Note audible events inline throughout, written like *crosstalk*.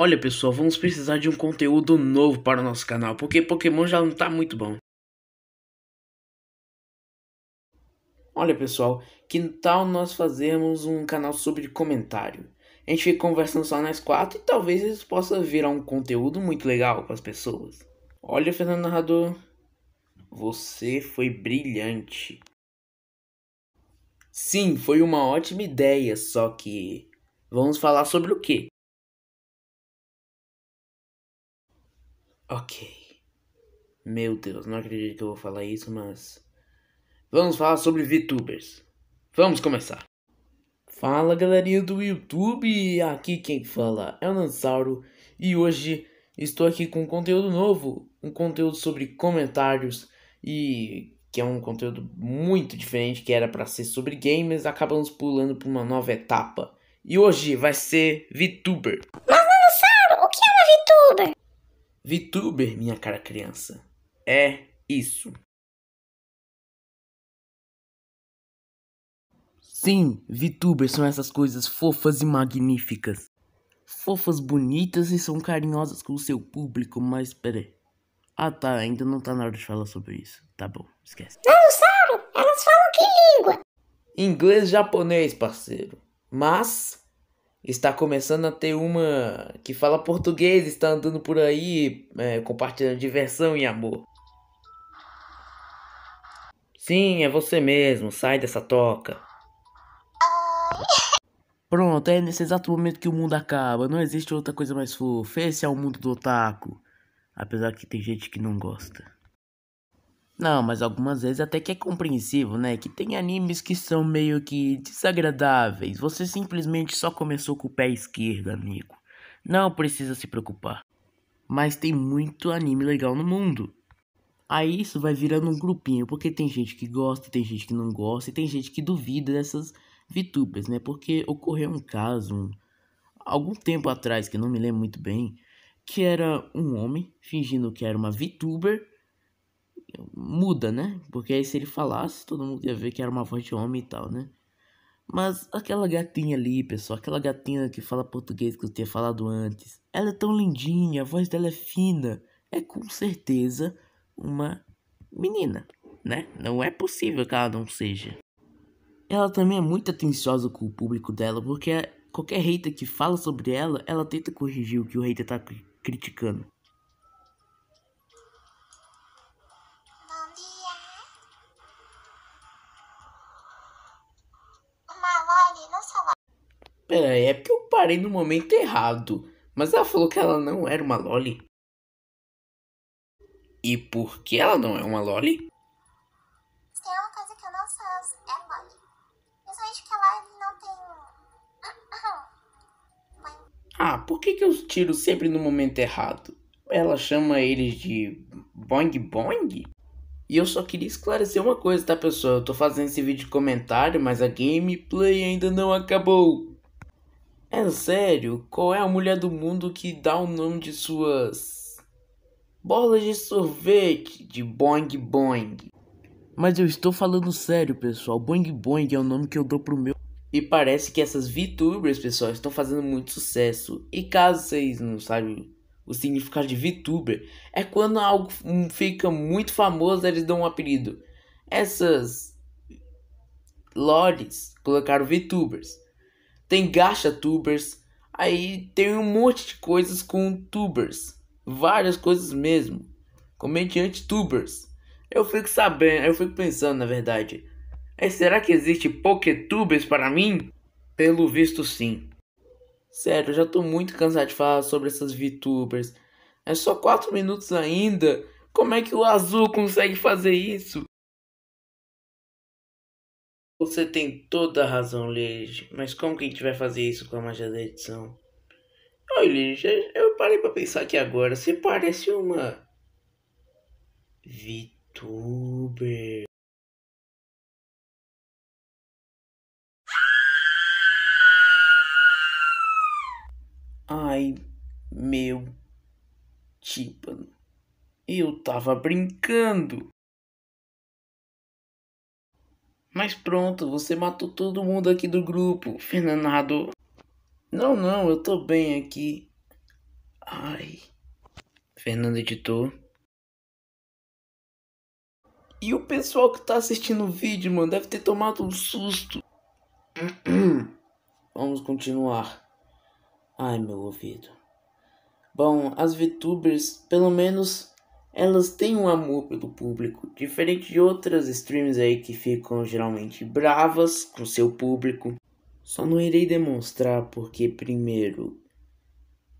Olha pessoal, vamos precisar de um conteúdo novo para o nosso canal, porque Pokémon já não está muito bom. Olha pessoal, que tal nós fazermos um canal sobre comentário? A gente fica conversando só nas quatro e talvez isso possa virar um conteúdo muito legal para as pessoas. Olha, Fernando Narrador, você foi brilhante. Sim, foi uma ótima ideia, só que... Vamos falar sobre o quê? Ok. Meu Deus, não acredito que eu vou falar isso, mas. Vamos falar sobre VTubers. Vamos começar. Fala galerinha do YouTube! Aqui quem fala é o Nansauro e hoje estou aqui com um conteúdo novo. Um conteúdo sobre comentários e que é um conteúdo muito diferente que era para ser sobre games, acabamos pulando para uma nova etapa. E hoje vai ser VTuber. Mas Nansauro, o que é uma VTuber? VTuber, minha cara criança. É isso. Sim, VTubers são essas coisas fofas e magníficas. Fofas, bonitas e são carinhosas com o seu público, mas peraí. Ah tá, ainda não tá na hora de falar sobre isso. Tá bom, esquece. Não sabe? Elas falam que língua? Inglês japonês, parceiro. Mas está começando a ter uma que fala português, está andando por aí, é, compartilhando diversão e amor. Sim, é você mesmo, sai dessa toca. Pronto, é nesse exato momento que o mundo acaba, não existe outra coisa mais fofa. Esse é o mundo do otaku. Apesar que tem gente que não gosta. Não, mas algumas vezes até que é compreensivo, né? Que tem animes que são meio que desagradáveis. Você simplesmente só começou com o pé esquerdo, amigo. Não precisa se preocupar. Mas tem muito anime legal no mundo. Aí isso vai virando um grupinho, porque tem gente que gosta, tem gente que não gosta, e tem gente que duvida dessas VTubers, né? Porque ocorreu um caso um, algum tempo atrás, que eu não me lembro muito bem, que era um homem fingindo que era uma VTuber muda, né? Porque aí se ele falasse, todo mundo ia ver que era uma voz de homem e tal, né? Mas aquela gatinha ali, pessoal, aquela gatinha que fala português que eu tinha falado antes, ela é tão lindinha, a voz dela é fina, é com certeza uma menina, né? Não é possível que ela não seja. Ela também é muito atenciosa com o público dela, porque qualquer hater que fala sobre ela, ela tenta corrigir o que o hater tá criticando. na sala. Pera é porque eu parei no momento errado. Mas ela falou que ela não era uma Loli. E por que ela não é uma Loli? tem uma coisa que eu não sou, é Loli. Principalmente que ela não tem. *coughs* ah, por que, que eu tiro sempre no momento errado? Ela chama eles de Boing Boing? E eu só queria esclarecer uma coisa, tá pessoal? Eu tô fazendo esse vídeo de comentário, mas a gameplay ainda não acabou. É sério, qual é a mulher do mundo que dá o nome de suas bolas de sorvete de boing boing? Mas eu estou falando sério, pessoal. Boing boing é o nome que eu dou pro meu e parece que essas VTubers, pessoal, estão fazendo muito sucesso. E caso vocês não saibam o significado de VTuber é quando algo hum, fica muito famoso, eles dão um apelido. Essas lores colocaram VTubers. Tem gachatubers, aí tem um monte de coisas com tubers, várias coisas mesmo. Comediante tubers. Eu fico sabendo, eu fico pensando na verdade. É, será que existe poketubers para mim? Pelo visto sim. Sério, eu já tô muito cansado de falar sobre essas VTubers. É só 4 minutos ainda. Como é que o Azul consegue fazer isso? Você tem toda a razão, Liege. Mas como que a gente vai fazer isso com a magia da edição? Olha, Liege, eu parei pra pensar aqui agora. Você parece uma... VTuber. Ai, meu tímpano. Eu tava brincando. Mas pronto, você matou todo mundo aqui do grupo, Fernando. Não, não, eu tô bem aqui. Ai. Fernando editou. E o pessoal que tá assistindo o vídeo, mano, deve ter tomado um susto. *clears throat* Vamos continuar. Ai, meu ouvido. Bom, as VTubers, pelo menos, elas têm um amor pelo público, diferente de outras streams aí que ficam geralmente bravas com seu público. Só não irei demonstrar porque, primeiro,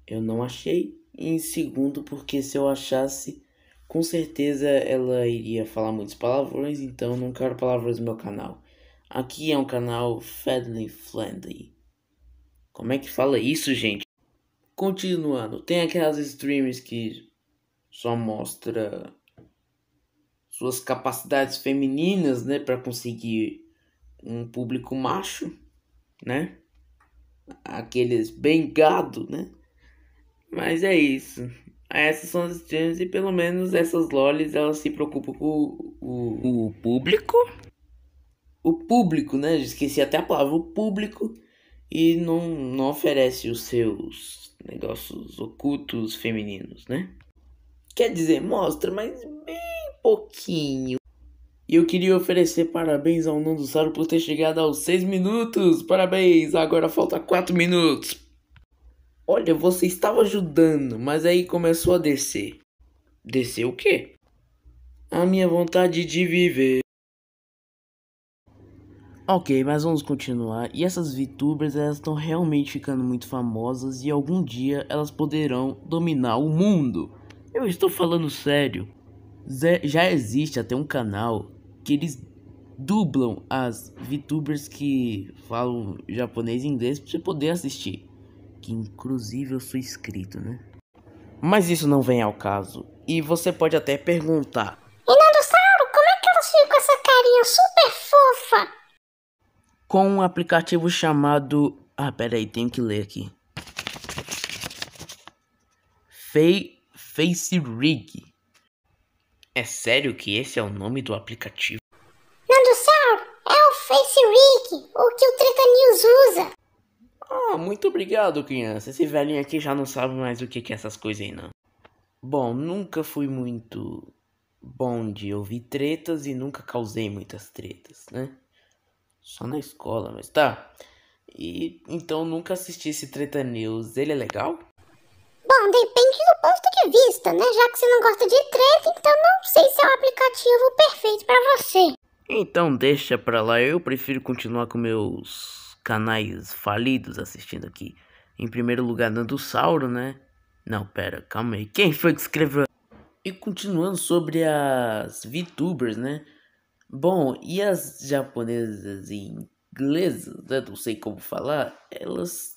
eu não achei, e em segundo, porque se eu achasse, com certeza ela iria falar muitos palavrões, então não quero palavrões no meu canal. Aqui é um canal Fedley Flandy como é que fala isso, gente? Continuando, tem aquelas streams que só mostra suas capacidades femininas, né, para conseguir um público macho, né? Aqueles bem gado, né? Mas é isso. Essas são as streams e pelo menos essas lolis elas se preocupam com o, o público. O público, né? Esqueci até a palavra o público e não, não oferece os seus negócios ocultos femininos, né? Quer dizer, mostra, mas bem pouquinho. E eu queria oferecer parabéns ao Nando Saro por ter chegado aos 6 minutos. Parabéns, agora falta 4 minutos. Olha, você estava ajudando, mas aí começou a descer. Descer o quê? A minha vontade de viver. Ok, mas vamos continuar. E essas VTubers, elas estão realmente ficando muito famosas e algum dia elas poderão dominar o mundo. Eu estou falando sério. Já existe até um canal que eles dublam as VTubers que falam japonês e inglês para você poder assistir. Que inclusive eu sou inscrito, né? Mas isso não vem ao caso. E você pode até perguntar: Inadossauro, como é que elas ficam com essa carinha sua? com um aplicativo chamado. Ah, peraí, tenho que ler aqui. Fe... Face Rig. É sério que esse é o nome do aplicativo? Nando céu, é o Face Rig, o que o Treta News usa. Ah, muito obrigado, criança. Esse velhinho aqui já não sabe mais o que, que é essas coisas aí, não. Bom, nunca fui muito bom de ouvir tretas e nunca causei muitas tretas, né? Só na escola, mas tá. E então nunca assisti esse Treta News. Ele é legal? Bom, depende do ponto de vista, né? Já que você não gosta de treta, então não sei se é o aplicativo perfeito para você. Então deixa pra lá, eu prefiro continuar com meus canais falidos assistindo aqui. Em primeiro lugar, Nandossauro, né? Não, pera, calma aí. Quem foi que escreveu? E continuando sobre as VTubers, né? Bom, e as japonesas e inglesas, né, não sei como falar, elas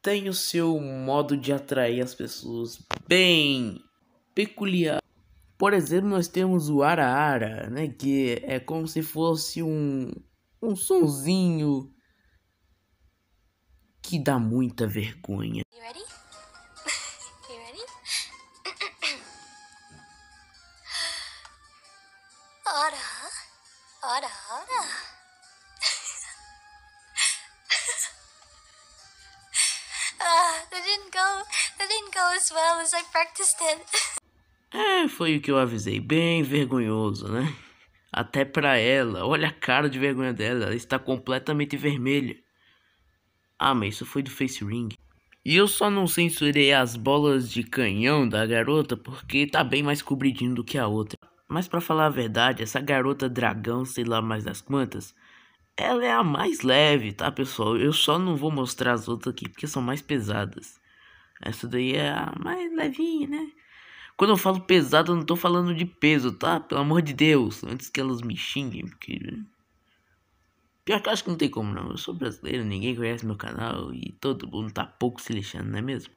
têm o seu modo de atrair as pessoas bem peculiar. Por exemplo, nós temos o ara-ara, né, que é como se fosse um, um sonzinho que dá muita vergonha. You ready? well as I practiced it. É, foi o que eu avisei, bem vergonhoso, né? Até para ela, olha a cara de vergonha dela, ela está completamente vermelha. Ah, mas isso foi do Face Ring. E eu só não censurei as bolas de canhão da garota porque tá bem mais cobridinho do que a outra. Mas para falar a verdade, essa garota dragão, sei lá mais das quantas, ela é a mais leve, tá pessoal? Eu só não vou mostrar as outras aqui porque são mais pesadas. Essa daí é a mais levinha, né? Quando eu falo pesado, eu não tô falando de peso, tá? Pelo amor de Deus, antes que elas me xinguem, porque. Né? Pior que eu acho que não tem como não. Eu sou brasileiro, ninguém conhece meu canal e todo mundo tá pouco se lixando, não é mesmo?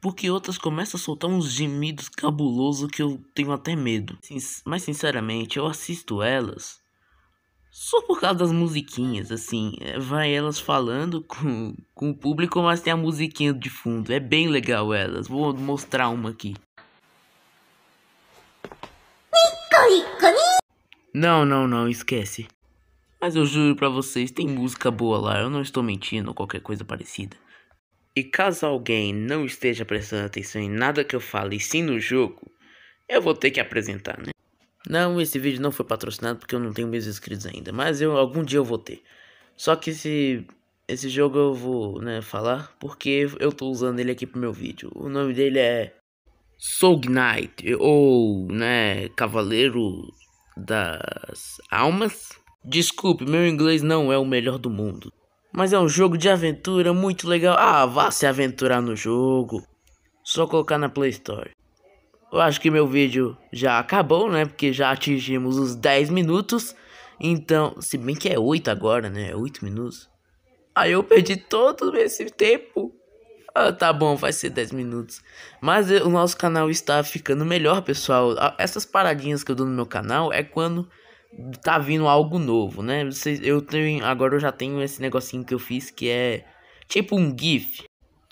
Porque outras começam a soltar uns gemidos cabulosos que eu tenho até medo. Mas sinceramente, eu assisto elas só por causa das musiquinhas, assim. Eh, vai elas falando com, com o público, mas tem a musiquinha de fundo. É bem legal elas. Vou mostrar uma aqui. Não, não, não, esquece. Mas eu juro pra vocês, tem música boa lá. Eu não estou mentindo ou qualquer coisa parecida. E caso alguém não esteja prestando atenção em nada que eu fale, e sim no jogo, eu vou ter que apresentar, né? Não, esse vídeo não foi patrocinado porque eu não tenho meus inscritos ainda, mas eu algum dia eu vou ter. Só que esse esse jogo eu vou, né, falar porque eu tô usando ele aqui pro meu vídeo. O nome dele é Soul Knight ou, né, Cavaleiro das Almas. Desculpe, meu inglês não é o melhor do mundo. Mas é um jogo de aventura muito legal. Ah, vá se aventurar no jogo. Só colocar na Play Store. Eu acho que meu vídeo já acabou, né? Porque já atingimos os 10 minutos. Então, se bem que é 8 agora, né? 8 é minutos. Aí eu perdi todo esse tempo. Ah, tá bom, vai ser 10 minutos. Mas eh, o nosso canal está ficando melhor, pessoal. Ah, essas paradinhas que eu dou no meu canal é quando tá vindo algo novo, né? Eu tenho, agora eu já tenho esse negocinho que eu fiz que é tipo um GIF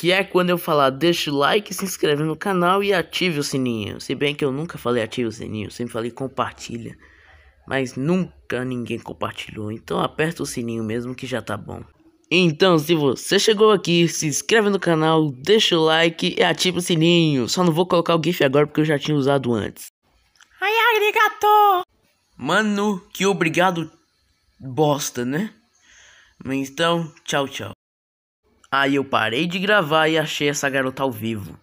que é quando eu falar deixa o like, se inscreve no canal e ative o sininho. Se bem que eu nunca falei ative o sininho, sempre falei compartilha. Mas nunca ninguém compartilhou, então aperta o sininho mesmo que já tá bom. Então, se você chegou aqui, se inscreve no canal, deixa o like e ativa o sininho. Só não vou colocar o GIF agora porque eu já tinha usado antes. Ai, arigato! Mano, que obrigado bosta, né? Então, tchau, tchau. Aí eu parei de gravar e achei essa garota ao vivo.